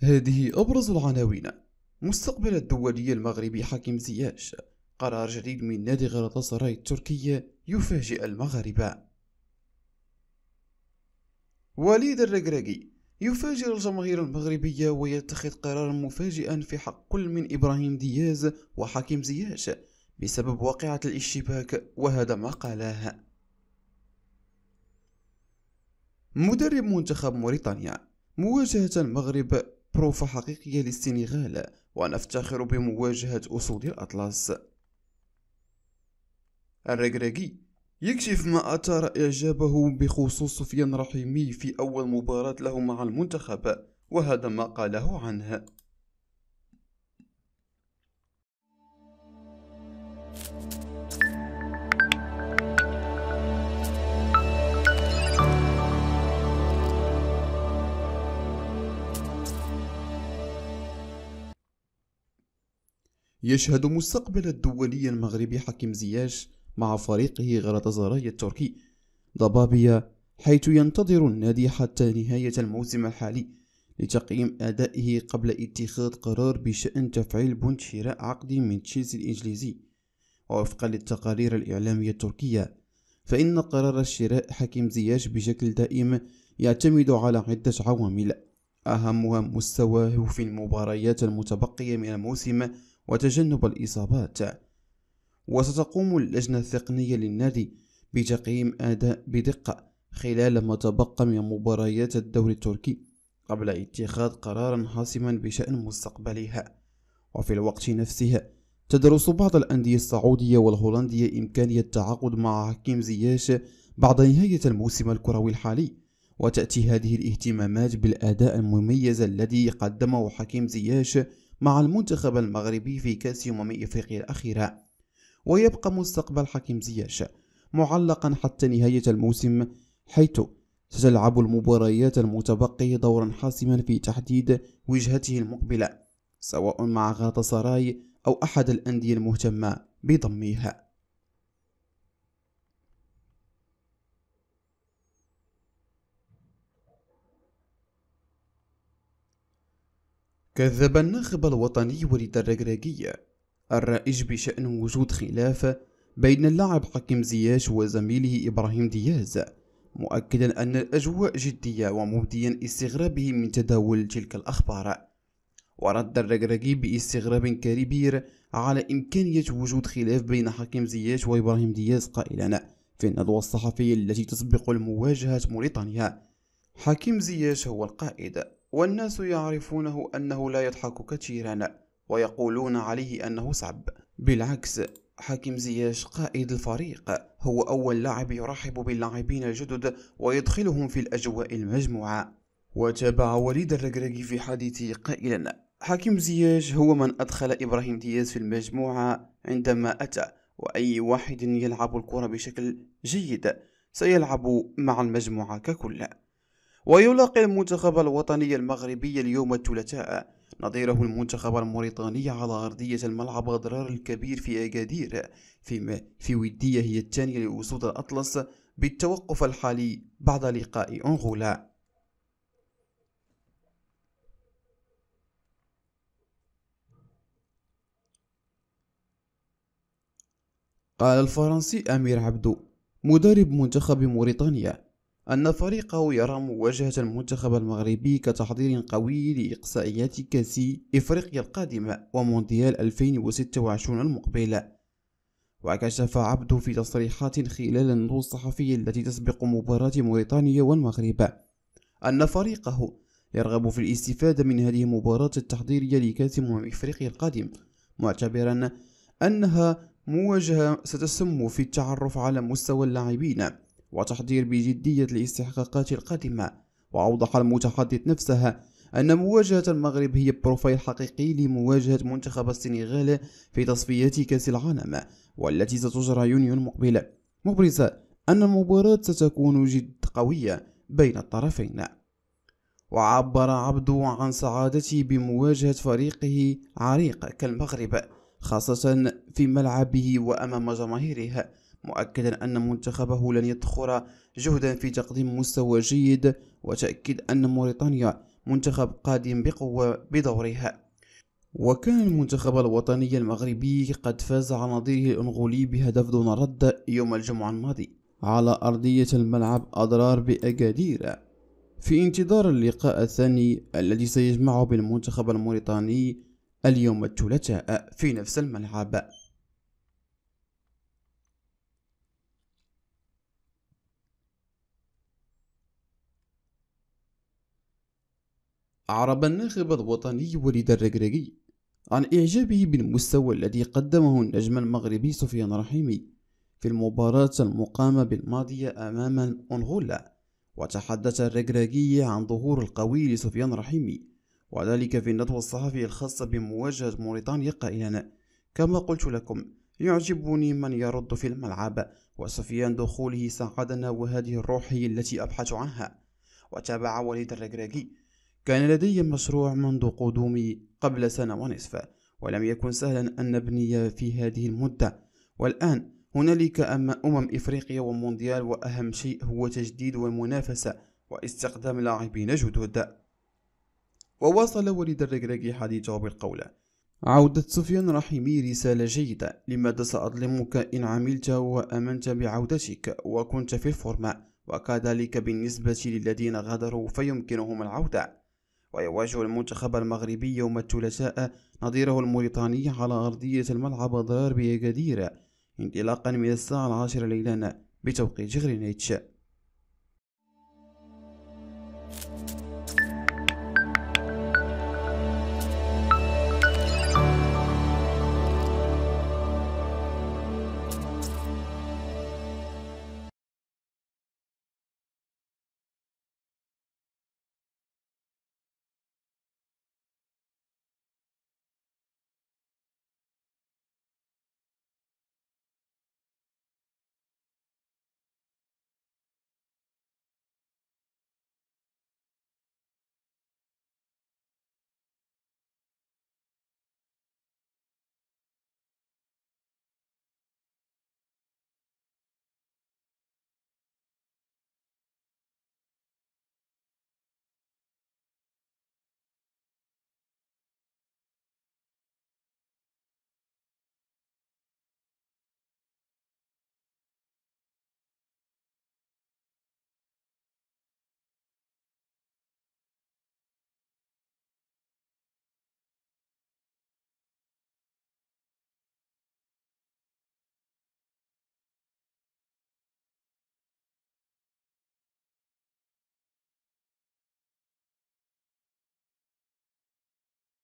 هذه أبرز العناوين مستقبل الدولي المغربي حكيم زياش قرار جديد من نادي سراي التركي يفاجئ المغاربة وليد الرقراقي يفاجئ الجماهير المغربية ويتخذ قرارا مفاجئا في حق كل من إبراهيم دياز وحكيم زياش بسبب واقعة الاشتباك وهذا ما قالاه مدرب منتخب موريتانيا مواجهة المغرب بروفة حقيقية للسنغال ونفتخر بمواجهة أسود الأطلس الرجراجي يكشف ما أثار إعجابه بخصوص سفيان رحيمي في أول مباراة له مع المنتخب وهذا ما قاله عنه يشهد مستقبل الدولي المغربي حكيم زياش مع فريقه غلطزراي التركي ضبابية حيث ينتظر النادي حتى نهاية الموسم الحالي لتقييم أدائه قبل اتخاذ قرار بشأن تفعيل بند شراء عقد من تشيلسي الإنجليزي ووفقا للتقارير الإعلامية التركية فإن قرار شراء حكيم زياش بشكل دائم يعتمد على عدة عوامل أهمها مستواه في المباريات المتبقية من الموسم وتجنب الإصابات وستقوم اللجنة التقنية للنادي بتقييم أداء بدقة خلال ما تبقى من مباريات الدوري التركي قبل اتخاذ قرارا حاسما بشأن مستقبلها وفي الوقت نفسه تدرس بعض الأندية السعودية والهولندية إمكانية التعاقد مع حكيم زياش بعد نهاية الموسم الكروي الحالي وتأتي هذه الاهتمامات بالأداء المميز الذي قدمه حكيم زياش مع المنتخب المغربي في كأس أمم إفريقيا الأخيرة ويبقى مستقبل حكيم زياش معلقا حتى نهاية الموسم حيث ستلعب المباريات المتبقية دورا حاسما في تحديد وجهته المقبلة سواء مع غلطة سراي أو أحد الأندية المهتمة بضمها كذب الناخب الوطني وليد الركراكي الرائج بشأن وجود خلاف بين اللاعب حكيم زياش وزميله إبراهيم دياز مؤكدا أن الأجواء جدية ومبديا استغرابه من تداول تلك الأخبار ورد الركراكي باستغراب كبير على إمكانية وجود خلاف بين حكيم زياش وإبراهيم دياز قائلا في الندوة الصحفية التي تسبق المواجهة موريتانيا حكيم زياش هو القائد والناس يعرفونه أنه لا يضحك كثيرا ويقولون عليه أنه صعب بالعكس حكيم زياش قائد الفريق هو أول لاعب يرحب باللاعبين الجدد ويدخلهم في الأجواء المجموعة وتابع وليد الركراكي في حديثه قائلا حكيم زياش هو من أدخل إبراهيم دياز في المجموعة عندما أتى وأي واحد يلعب الكرة بشكل جيد سيلعب مع المجموعة ككل ويلاقي المنتخب الوطني المغربي اليوم الثلاثاء نظيره المنتخب الموريتاني على أرضية الملعب أضرار الكبير في أكادير فيما في ودية هي الثانية لأسود الأطلس بالتوقف الحالي بعد لقاء أنغولا قال الفرنسي أمير عبدو مدرب منتخب موريتانيا أن فريقه يرى مواجهة المنتخب المغربي كتحضير قوي لإقصائيات كأس إفريقيا القادمة ومونديال 2026 المقبل وكشف عبده في تصريحات خلال النور الصحفي التي تسبق مباراة موريتانيا والمغرب أن فريقه يرغب في الاستفادة من هذه المباراة التحضيرية لكأس أمم إفريقيا القادم معتبرا أنها مواجهة ستسم في التعرف على مستوى اللاعبين وتحضير بجدية الاستحقاقات القادمة وأوضح المتحدث نفسها أن مواجهة المغرب هي بروفايل حقيقي لمواجهة منتخب السنغال في تصفيات كأس العالم والتي ستجرى يونيو المقبل مبرزة أن المباراة ستكون جد قوية بين الطرفين وعبر عبدو عن سعادته بمواجهة فريقه عريق كالمغرب خاصة في ملعبه وأمام جماهيره مؤكدا أن منتخبه لن يدخر جهدا في تقديم مستوى جيد وتأكيد أن موريتانيا منتخب قادم بقوة بدورها وكان المنتخب الوطني المغربي قد فاز على نظيره الأنغولي بهدف دون رد يوم الجمعة الماضي على أرضية الملعب أضرار بأكادير في انتظار اللقاء الثاني الذي سيجمعه بالمنتخب الموريتاني اليوم الثلاثاء في نفس الملعب أعرب الناخب الوطني وليد الركراكي عن إعجابه بالمستوى الذي قدمه النجم المغربي سفيان رحيمي في المباراة المقامة بالماضية أمام أنغولا وتحدث الركراكي عن ظهور القوي لسفيان رحيمي وذلك في الندوة الصحفية الخاصة بمواجهة موريتانيا قائلا كما قلت لكم يعجبني من يرد في الملعب وسفيان دخوله ساعدنا وهذه الروح هي التي أبحث عنها وتابع وليد الركراكي كان لدي مشروع منذ قدومي قبل سنة ونصف ولم يكن سهلا أن نبني في هذه المدة والآن هنالك أما أمم إفريقيا ومونديال وأهم شيء هو تجديد والمنافسة واستخدام لاعبين جدد وواصل وليد الركراكي حديثه بالقول عودة سفيان رحيمي رسالة جيدة لماذا سأظلمك إن عملت وأمنت بعودتك وكنت في الفورمة وكذلك بالنسبة للذين غادروا فيمكنهم العودة ويواجه المنتخب المغربي يوم الثلاثاء نظيره الموريتاني على أرضية الملعب ضرار بأكادير انطلاقا من الساعة العاشرة ليلا بتوقيت غرينيتش